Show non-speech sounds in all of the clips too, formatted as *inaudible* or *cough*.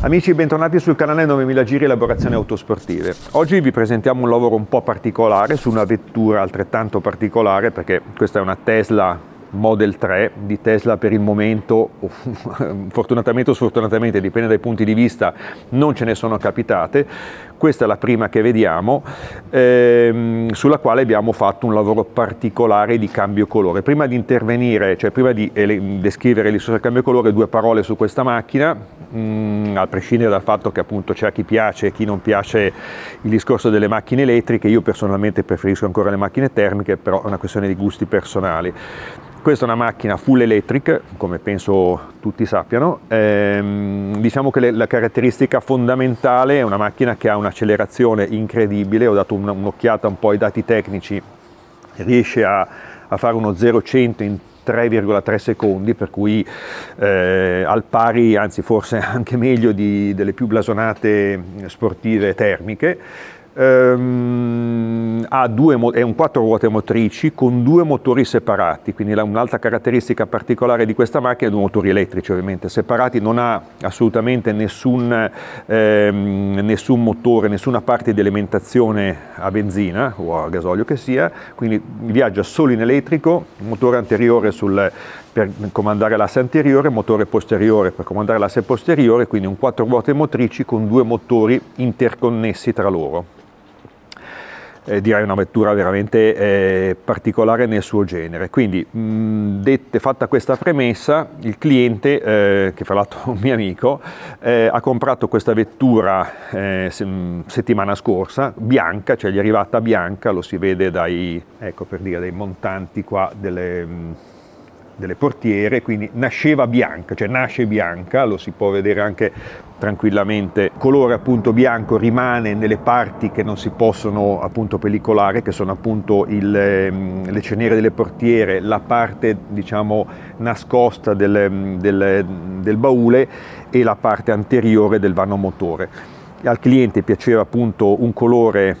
Amici, bentornati sul canale 9000 Giri Elaborazioni Autosportive. Oggi vi presentiamo un lavoro un po' particolare su una vettura altrettanto particolare perché questa è una Tesla Model 3 di Tesla per il momento, *laughs* fortunatamente o sfortunatamente, dipende dai punti di vista, non ce ne sono capitate. Questa è la prima che vediamo, ehm, sulla quale abbiamo fatto un lavoro particolare di cambio colore. Prima di intervenire, cioè prima di descrivere l'issue del cambio colore, due parole su questa macchina, mh, mm, a prescindere dal fatto che appunto c'è chi piace e chi non piace il discorso delle macchine elettriche, io personalmente preferisco ancora le macchine termiche, però è una questione di gusti personali. Questa è una macchina full electric, come penso tutti sappiano. Ehm, diciamo che le, la caratteristica fondamentale è una macchina che ha un'accelerazione incredibile. Ho dato un'occhiata un po' ai dati tecnici, riesce a, a fare uno 0-100 in 3,3 secondi, per cui eh, al pari, anzi forse *laughs* anche meglio di, delle più blasonate sportive termiche ehm, due, è un quattro ruote motrici con due motori separati, quindi un'altra caratteristica particolare di questa macchina è due motori elettrici ovviamente, separati non ha assolutamente nessun, ehm, nessun motore, nessuna parte di alimentazione a benzina o a gasolio che sia, quindi viaggia solo in elettrico, motore anteriore sul, per comandare l'asse anteriore, motore posteriore per comandare l'asse posteriore, quindi un quattro ruote motrici con due motori interconnessi tra loro eh, direi una vettura veramente eh, particolare nel suo genere. Quindi, mh, dette, fatta questa premessa, il cliente, eh, che fra l'altro è un mio amico, eh, ha comprato questa vettura eh, se, mh, settimana scorsa, bianca, cioè gli è arrivata bianca, lo si vede dai, ecco per dire, dai montanti qua delle... Mh, delle portiere, quindi nasceva bianca, cioè nasce bianca, lo si può vedere anche tranquillamente, il colore appunto bianco rimane nelle parti che non si possono appunto pellicolare, che sono appunto il, ehm, le cerniere delle portiere, la parte diciamo nascosta del, del, del baule e la parte anteriore del vano motore. Al cliente piaceva appunto un colore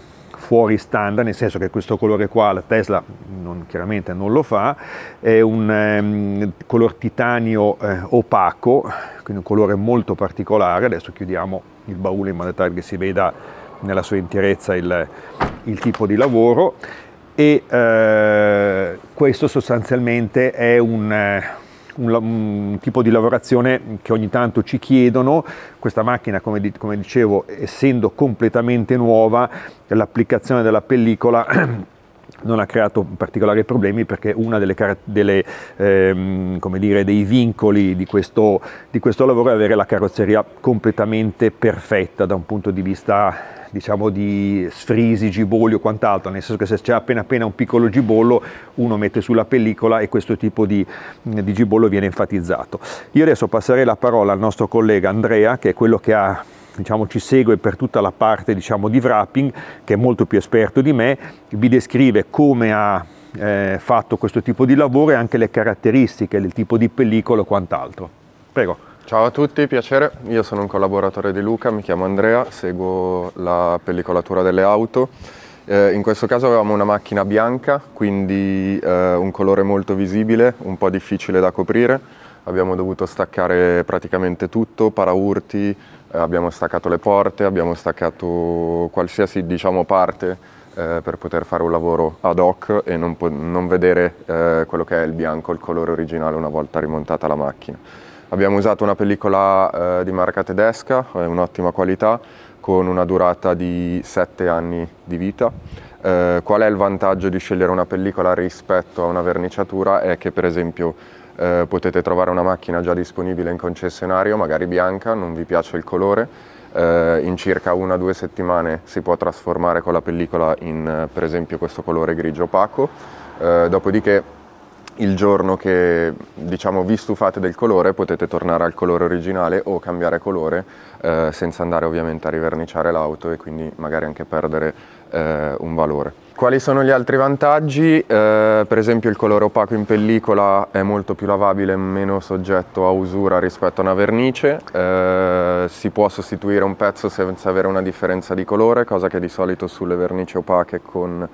fuori standard, nel senso che questo colore qua la Tesla non, chiaramente non lo fa, è un ehm, color titanio eh, opaco, quindi un colore molto particolare, adesso chiudiamo il baule in modo tale che si veda nella sua interezza il, il tipo di lavoro e eh, questo sostanzialmente è un... Eh, un, un, tipo di lavorazione che ogni tanto ci chiedono. Questa macchina, come, di, come dicevo, essendo completamente nuova, l'applicazione della pellicola *clears throat* non ha creato particolari problemi perché uno ehm, dei vincoli di questo, di questo lavoro è avere la carrozzeria completamente perfetta da un punto di vista diciamo di sfrisi, gibolli o quant'altro, nel senso che se c'è appena appena un piccolo gibollo uno mette sulla pellicola e questo tipo di, di gibollo viene enfatizzato. Io adesso passerei la parola al nostro collega Andrea che è quello che ha diciamo, ci segue per tutta la parte diciamo, di wrapping, che è molto più esperto di me, vi descrive come ha eh, fatto questo tipo di lavoro e anche le caratteristiche del tipo di pellicola e quant'altro. Prego. Ciao a tutti, piacere, io sono un collaboratore di Luca, mi chiamo Andrea, seguo la pellicolatura delle auto. Eh, in questo caso avevamo una macchina bianca, quindi eh, un colore molto visibile, un po' difficile da coprire. Abbiamo dovuto staccare praticamente tutto, paraurti, eh, abbiamo staccato le porte, abbiamo staccato qualsiasi diciamo, parte eh, per poter fare un lavoro ad hoc e non, non vedere eh, quello che è il bianco, il colore originale una volta rimontata la macchina. Abbiamo usato una pellicola eh, di marca tedesca, è un'ottima qualità, con una durata di 7 anni di vita. Eh, qual è il vantaggio di scegliere una pellicola rispetto a una verniciatura? È che per esempio eh, potete trovare una macchina già disponibile in concessionario, magari bianca, non vi piace il colore, eh, in circa una o due settimane si può trasformare con la pellicola in eh, per esempio questo colore grigio opaco, eh, dopodiché il giorno che diciamo, vi stufate del colore potete tornare al colore originale o cambiare colore eh, senza andare ovviamente a riverniciare l'auto e quindi magari anche perdere eh, un valore. Quali sono gli altri vantaggi? Eh, per esempio il colore opaco in pellicola è molto più lavabile e meno soggetto a usura rispetto a una vernice, eh, si può sostituire un pezzo senza avere una differenza di colore, cosa che di solito sulle vernici opache con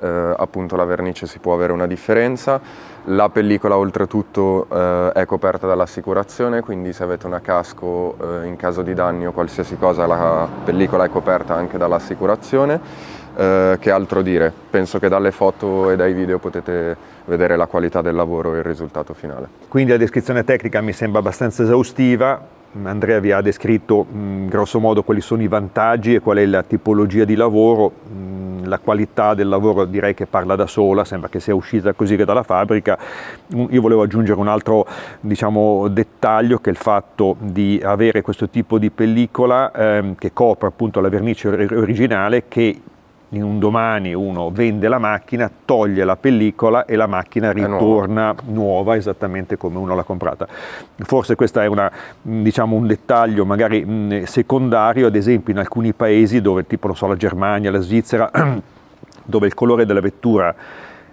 eh, appunto la vernice si può avere una differenza. La pellicola oltretutto eh, è coperta dall'assicurazione, quindi se avete una casco eh, in caso di danni o qualsiasi cosa la pellicola è coperta anche dall'assicurazione. Eh, che altro dire? Penso che dalle foto e dai video potete vedere la qualità del lavoro e il risultato finale. Quindi la descrizione tecnica mi sembra abbastanza esaustiva, Andrea vi ha descritto mh, grosso modo quali sono i vantaggi e qual è la tipologia di lavoro, mh, la qualità del lavoro direi che parla da sola, sembra che sia uscita così che dalla fabbrica. Mm, io volevo aggiungere un altro diciamo, dettaglio che è il fatto di avere questo tipo di pellicola ehm, che copre appunto la vernice originale che in un domani uno vende la macchina, toglie la pellicola e la macchina ritorna nuova. nuova. esattamente come uno l'ha comprata. Forse questo è una, diciamo, un dettaglio magari secondario, ad esempio in alcuni paesi dove tipo so, la Germania, la Svizzera, *clears throat* dove il colore della vettura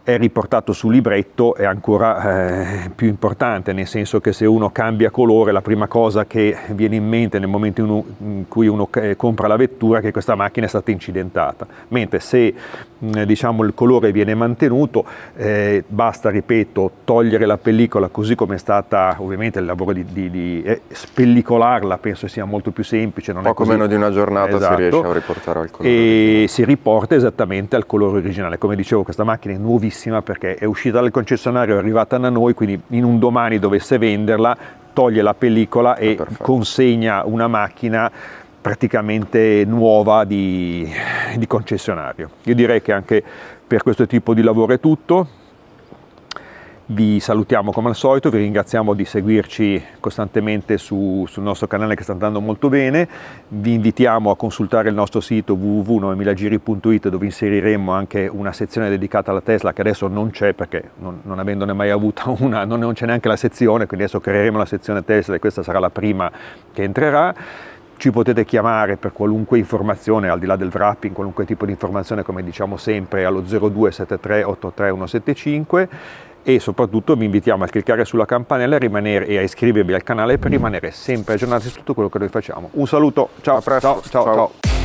è riportato su libretto è ancora eh, più importante, nel senso che se uno cambia colore la prima cosa che viene in mente nel momento in, uno, in cui uno eh, compra la vettura è che questa macchina è stata incidentata, mentre se mh, diciamo, il colore viene mantenuto eh, basta, ripeto, togliere la pellicola così come è stata, ovviamente il lavoro di, di, di eh, spellicolarla penso sia molto più semplice. Non Poco meno di una giornata esatto, si riesce a riportare al colore. E si riporta esattamente al colore originale, come dicevo questa macchina è nuovissima bellissima perché è uscita dal concessionario, è arrivata da noi, quindi in un domani dovesse venderla, toglie la pellicola e ah, Perfetto. consegna una macchina praticamente nuova di, di concessionario. Io direi che anche per questo tipo di lavoro è tutto. Vi salutiamo come al solito, vi ringraziamo di seguirci costantemente su, sul nostro canale che sta andando molto bene, vi invitiamo a consultare il nostro sito www.9000giri.it dove inseriremo anche una sezione dedicata alla Tesla che adesso non c'è perché non, non avendone mai avuta una non, non c'è neanche la sezione, quindi adesso creeremo la sezione Tesla e questa sarà la prima che entrerà ci potete chiamare per qualunque informazione, al di là del wrapping, qualunque tipo di informazione, come diciamo sempre, allo 02 73 83 175 e soprattutto vi invitiamo a cliccare sulla campanella e, rimanere, e a iscrivervi al canale per rimanere sempre aggiornati su tutto quello che noi facciamo. Un saluto, ciao, a presto, ciao. ciao. ciao.